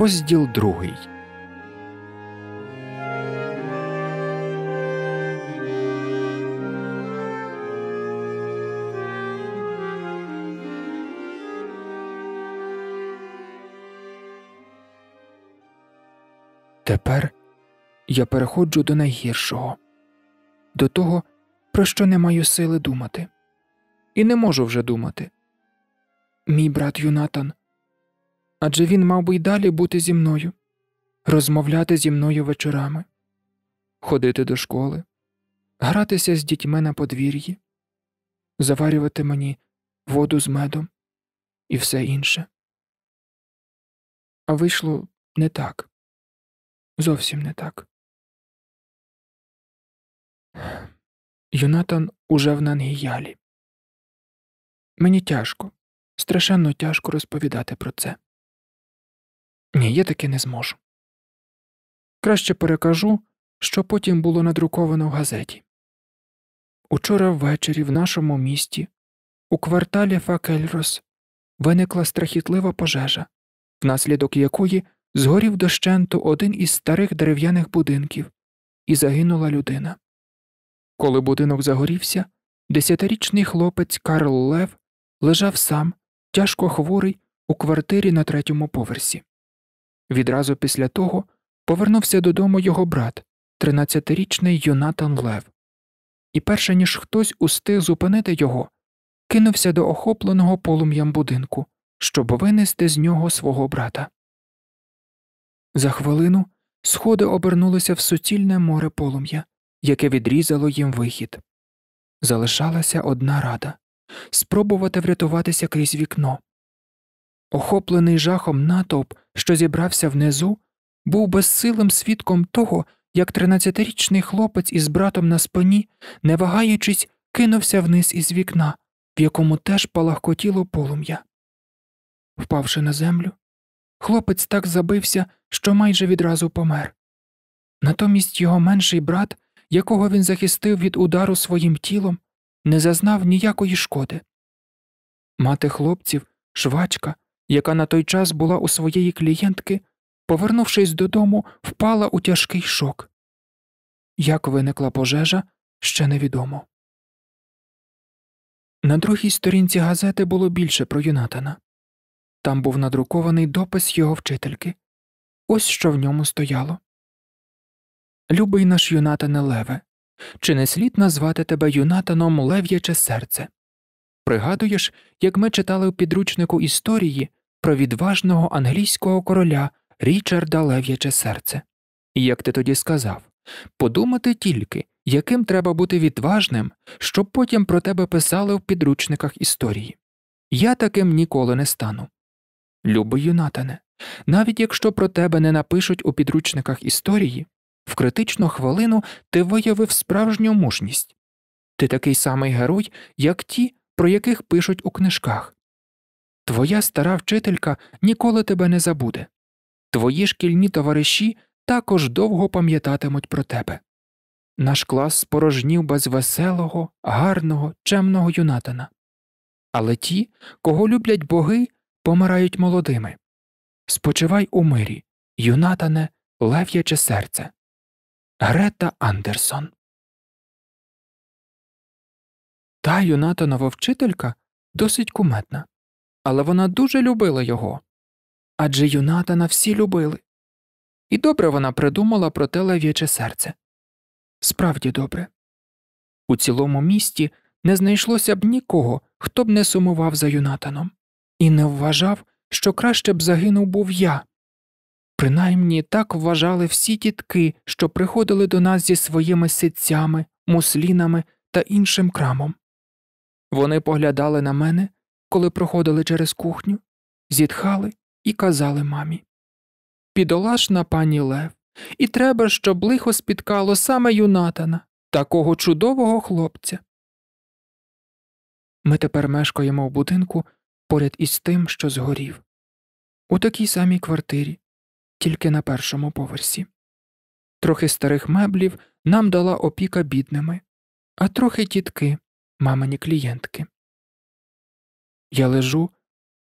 Розділ другий. Тепер я переходжу до найгіршого, до того, про що не маю сили думати, і не можу вже думати. Мій брат Юнатан адже він мав би й далі бути зі мною, розмовляти зі мною вечорами, ходити до школи, гратися з дітьми на подвір'ї, заварювати мені воду з медом і все інше. А вийшло не так, зовсім не так. Юнатан уже в Нангіялі. Мені тяжко, страшенно тяжко розповідати про це. Ні, я таки не зможу. Краще перекажу, що потім було надруковано в газеті. Учора ввечері в нашому місті, у кварталі Факельрос, виникла страхітлива пожежа, внаслідок якої згорів дощенту один із старих дерев'яних будинків, і загинула людина. Коли будинок загорівся, десятирічний хлопець Карл Лев лежав сам, тяжко хворий, у квартирі на третьому поверсі. Відразу після того повернувся додому його брат, 13-річний Юнатан Лев, і, перше ніж хтось устиг зупинити його, кинувся до охопленого полум'ям будинку, щоб винести з нього свого брата. За хвилину сходи обернулися в суцільне море полум'я, яке відрізало їм вихід. Залишалася одна рада спробувати врятуватися крізь вікно, Охоплений жахом натовп, що зібрався внизу, був безсилим свідком того, як тринадцятирічний хлопець із братом на спині, не вагаючись, кинувся вниз із вікна, в якому теж палахкотіло полум'я. Впавши на землю, хлопець так забився, що майже відразу помер. Натомість його менший брат, якого він захистив від удару своїм тілом, не зазнав ніякої шкоди. Мати хлопців, швачка яка на той час була у своєї клієнтки, повернувшись додому, впала у тяжкий шок. Як виникла пожежа, ще невідомо. На другій сторінці газети було більше про Юнатана. Там був надрукований допис його вчительки. Ось що в ньому стояло. Любий наш Юнатане Леве, чи не слід назвати тебе Юнатаном лев'яче серце? Пригадуєш, як ми читали у підручнику історії, про відважного англійського короля Річарда Лев'яче серце. Як ти тоді сказав, подумати тільки, яким треба бути відважним, щоб потім про тебе писали в підручниках історії. Я таким ніколи не стану. Любий юнатане, навіть якщо про тебе не напишуть у підручниках історії, в критичну хвилину ти виявив справжню мужність. Ти такий самий герой, як ті, про яких пишуть у книжках, Твоя стара вчителька ніколи тебе не забуде. Твої шкільні товариші також довго пам'ятатимуть про тебе. Наш клас спорожнів без веселого, гарного, чемного юнатана. Але ті, кого люблять боги, помирають молодими. Спочивай у мирі, юнатане, лев'яче серце. Грета Андерсон. Та юнатанова вчителька досить куметна але вона дуже любила його адже юнатана всі любили. І добре вона придумала про те лев'яче серце. Справді добре. У цілому місті не знайшлося б нікого, хто б не сумував за юнатаном, і не вважав, що краще б загинув був я. Принаймні так вважали всі тітки, що приходили до нас зі своїми ситцями, муслінами та іншим крамом. Вони поглядали на мене коли проходили через кухню, зітхали і казали мамі Підолашна пані Лев, і треба, щоб лихо спіткало саме юнатана, такого чудового хлопця. Ми тепер мешкаємо в будинку поряд із тим, що згорів, у такій самій квартирі, тільки на першому поверсі. Трохи старих меблів нам дала опіка бідними, а трохи тітки, мамині клієнтки я лежу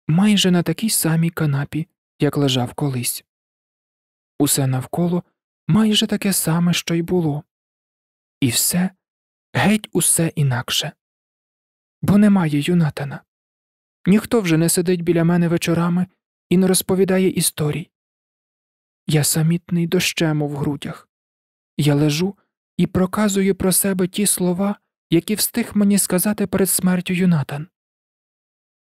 майже на такій самій канапі, як лежав колись. Усе навколо майже таке саме, що й було, і все геть усе інакше. Бо немає юнатана. Ніхто вже не сидить біля мене вечорами і не розповідає історій. Я самітний дощем в грудях. Я лежу і проказую про себе ті слова, які встиг мені сказати перед смертю Юнатан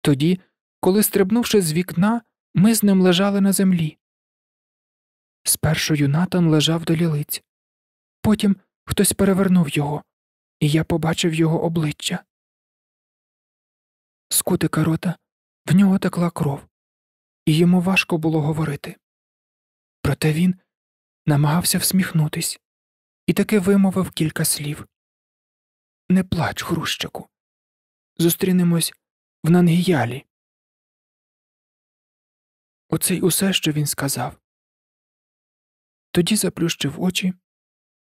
тоді, коли, стрибнувши з вікна, ми з ним лежали на землі. Спершу юнатан лежав до лілиць, потім хтось перевернув його, і я побачив його обличчя. Скутика рота в нього текла кров, і йому важко було говорити. Проте він намагався всміхнутись і таки вимовив кілька слів Не плач, Хрущику. Зустрінемось в Нангіялі. Оце й усе, що він сказав. Тоді заплющив очі,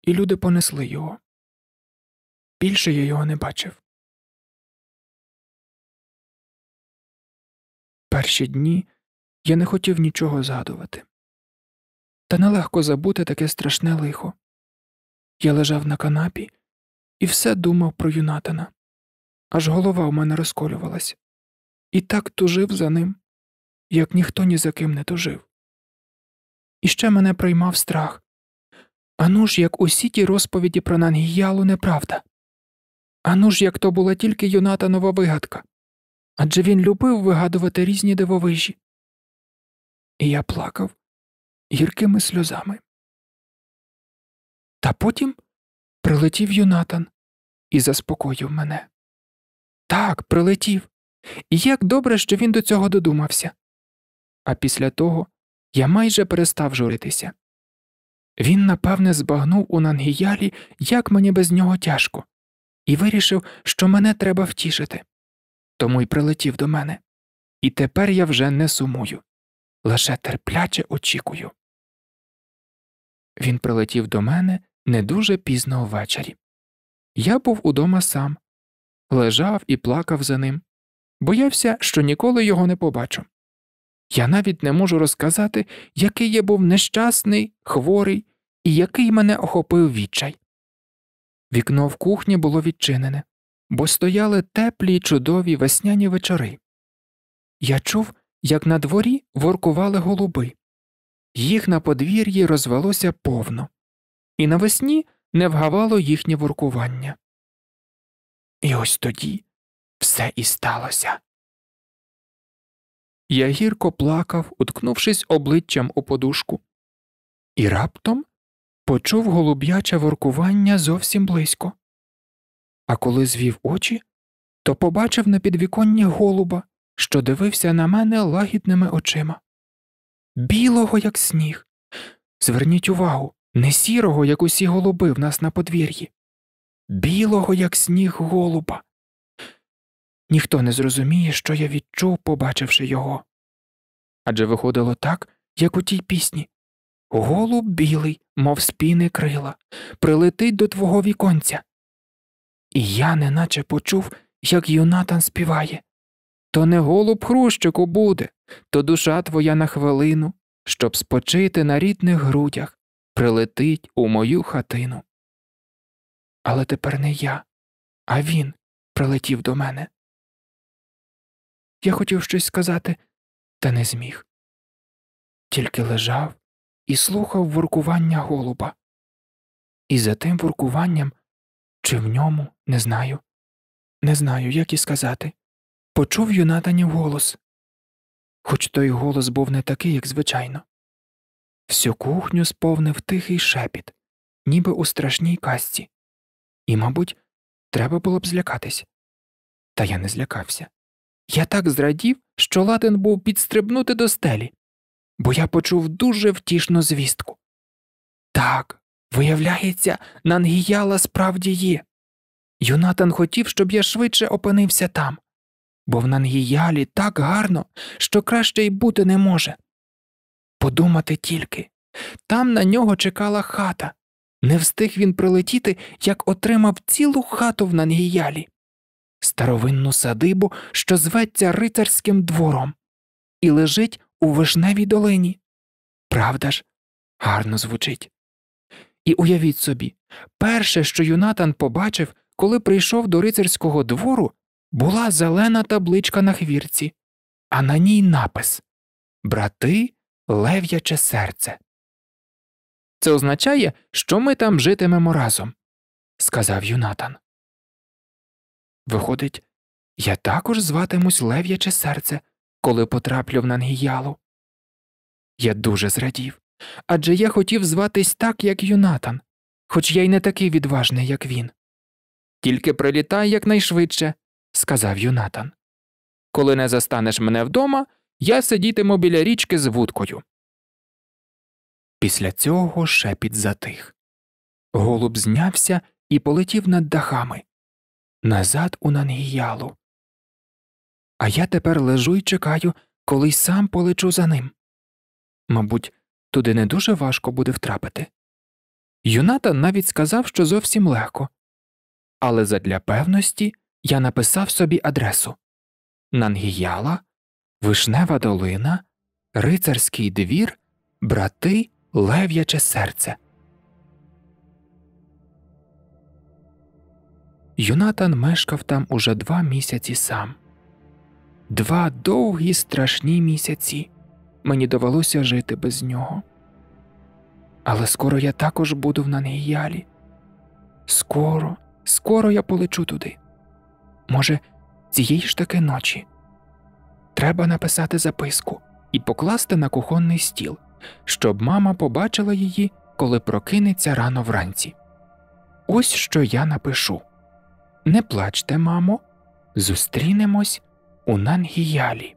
і люди понесли його. Більше я його не бачив. Перші дні я не хотів нічого згадувати. Та нелегко забути таке страшне лихо. Я лежав на канапі і все думав про Юнатана, аж голова у мене розколювалась і так тужив за ним, як ніхто ні за ким не тужив. І ще мене приймав страх. Ану ж, як усі ті розповіді про Нангіялу неправда. Ану ж, як то була тільки юнатанова вигадка. Адже він любив вигадувати різні дивовижі. І я плакав гіркими сльозами. Та потім прилетів Юнатан і заспокоїв мене. Так, прилетів. І як добре, що він до цього додумався. А після того я майже перестав журитися. Він, напевне, збагнув у Нангіялі, як мені без нього тяжко, і вирішив, що мене треба втішити. Тому й прилетів до мене. І тепер я вже не сумую, лише терпляче очікую. Він прилетів до мене не дуже пізно ввечері. Я був удома сам, лежав і плакав за ним боявся, що ніколи його не побачу. Я навіть не можу розказати, який я був нещасний, хворий і який мене охопив відчай. Вікно в кухні було відчинене, бо стояли теплі й чудові весняні вечори. Я чув, як на дворі воркували голуби, їх на подвір'ї розвелося повно, і навесні не вгавало їхнє воркування. І ось тоді все і сталося. Я гірко плакав, уткнувшись обличчям у подушку, і раптом почув голуб'яче воркування зовсім близько. А коли звів очі, то побачив на підвіконні голуба, що дивився на мене лагідними очима. Білого, як сніг. Зверніть увагу, не сірого, як усі голуби в нас на подвір'ї, білого, як сніг голуба, ніхто не зрозуміє, що я відчув, побачивши його. Адже виходило так, як у тій пісні Голуб білий, мов спіни крила, прилетить до твого віконця. І я неначе почув, як Юнатан співає То не голуб хрущику буде, то душа твоя на хвилину, щоб спочити на рідних грудях, прилетить у мою хатину. Але тепер не я, а він прилетів до мене. Я хотів щось сказати, та не зміг. Тільки лежав і слухав воркування голуба. І за тим воркуванням, чи в ньому не знаю, не знаю, як і сказати. Почув юнатанів голос, хоч той голос був не такий, як звичайно. Всю кухню сповнив тихий шепіт, ніби у страшній казці. І, мабуть, треба було б злякатись. Та я не злякався. Я так зрадів, що ладен був підстрибнути до стелі, бо я почув дуже втішну звістку. Так, виявляється, Нангіяла справді є. Юнатан хотів, щоб я швидше опинився там, бо в Нангіялі так гарно, що краще й бути не може. Подумати тільки там на нього чекала хата. Не встиг він прилетіти, як отримав цілу хату в Нангіялі старовинну садибу, що зветься рицарським двором, і лежить у вишневій долині. Правда ж, гарно звучить. І уявіть собі, перше, що Юнатан побачив, коли прийшов до рицарського двору, була зелена табличка на хвірці, а на ній напис Брати, лев'яче серце. Це означає, що ми там житимемо разом, сказав Юнатан. Виходить, я також зватимусь лев'яче серце, коли потраплю в нангіялу. Я дуже зрадів адже я хотів зватись так, як Юнатан, хоч я й не такий відважний, як він. Тільки прилітай якнайшвидше, сказав Юнатан. Коли не застанеш мене вдома, я сидітиму біля річки з вудкою. Після цього шепіт затих. Голуб знявся і полетів над дахами назад у Нангіялу. А я тепер лежу і чекаю, коли й сам полечу за ним. Мабуть, туди не дуже важко буде втрапити. Юната навіть сказав, що зовсім легко. Але задля певності я написав собі адресу Нангіяла, Вишнева долина, Рицарський двір, брати, лев'яче серце. Юнатан мешкав там уже два місяці сам. Два довгі страшні місяці мені довелося жити без нього. Але скоро я також буду в Нангіялі. Скоро, скоро я полечу туди. Може, цієї ж таки ночі. Треба написати записку і покласти на кухонний стіл, щоб мама побачила її, коли прокинеться рано вранці. Ось що я напишу. Не плачте, мамо, зустрінемось у Нангіялі.